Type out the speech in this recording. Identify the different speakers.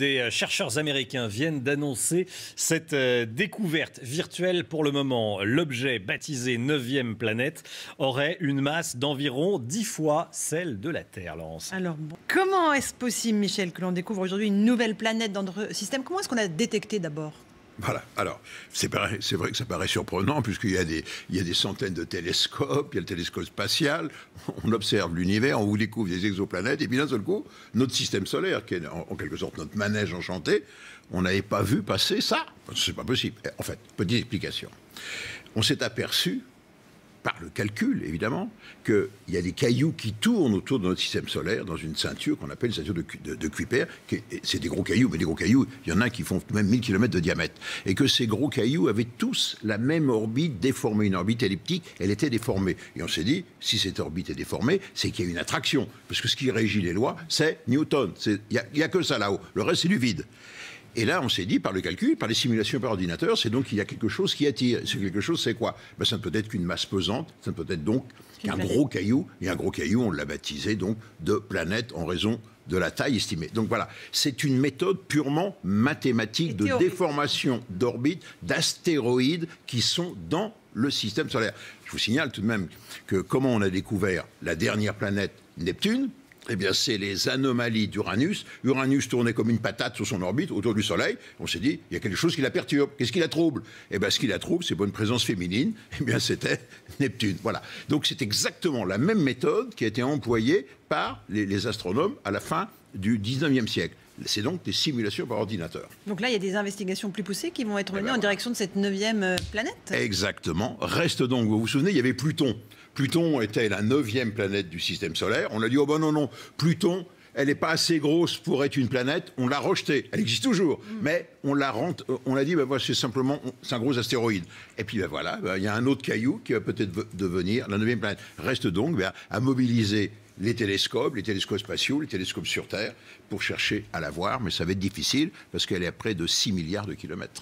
Speaker 1: des euh, chercheurs américains viennent d'annoncer cette euh, découverte virtuelle pour le moment. L'objet baptisé 9e planète aurait une masse d'environ 10 fois celle de la Terre, Laurence. Alors, comment est-ce possible, Michel, que l'on découvre aujourd'hui une nouvelle planète dans notre système Comment est-ce qu'on a détecté d'abord
Speaker 2: voilà. Alors, c'est vrai, que ça paraît surprenant, puisqu'il y, a des, il y a des centaines de télescopes, il y a le télescope spatial, on observe l'univers, on vous découvre des exoplanètes, et puis d'un seul coup, notre système solaire, qui est en, quelque sorte notre manège enchanté, on n'avait pas vu passer ça. C'est pas possible. En fait, petite explication. On s'est aperçu par le calcul, évidemment, qu'il y a des cailloux qui tournent autour de notre système solaire dans une ceinture qu'on appelle une ceinture de, de, Kuiper. C'est des gros cailloux, mais des gros cailloux, il y en a qui font même 1000 km de diamètre. Et que ces gros cailloux avaient tous la même orbite déformée, une orbite elliptique, elle était déformée. Et on s'est dit, si cette orbite est déformée, c'est qu'il y a une attraction. Parce que ce qui régit les lois, c'est Newton. Il n'y a que ça là-haut. Le reste, c'est du vide. Et là, on s'est dit, par le calcul, par les simulations par ordinateur, c'est donc qu'il y a quelque chose qui attire. Ce quelque chose, c'est quoi ben, Ça ne peut être qu'une masse pesante, ça ne peut être donc qu'un gros caillou. Et un gros caillou, on l'a baptisé donc de planète en raison de la taille estimée. Donc voilà, c'est une méthode purement mathématique de déformation d'orbite d'astéroïdes qui sont dans le système solaire. Je vous signale tout de même que comment on a découvert la dernière planète Neptune, eh bien, c'est les anomalies d'Uranus. Uranus tournait comme une patate sur son orbite autour du Soleil. On s'est dit, il y a quelque chose qui la perturbe. Qu'est-ce qui la trouble Eh bien, ce qui la trouble, c'est bonne présence féminine. Eh bien, c'était Neptune. Voilà. Donc, c'est exactement la même méthode qui a été employée par les, astronomes à la fin du 19e siècle. C'est donc des simulations par ordinateur.
Speaker 1: Donc là, il y a des investigations plus poussées qui vont être eh menées ben en direction de cette neuvième euh, planète
Speaker 2: Exactement. Reste donc, vous vous souvenez, il y avait Pluton. Pluton était la neuvième planète du système solaire. On a dit, oh ben non, non, Pluton, elle n'est pas assez grosse pour être une planète, on l'a rejetée. Elle existe toujours, mm. mais on l'a euh, on a dit, ben voilà, c'est simplement, un gros astéroïde. Et puis ben voilà, ben, il y a un autre caillou qui va peut-être devenir la neuvième planète. Reste donc à mobiliser les télescopes, les télescopes spatiaux, les télescopes sur Terre, pour chercher à la voir, mais ça va être difficile parce qu'elle est à près de 6 milliards de kilomètres.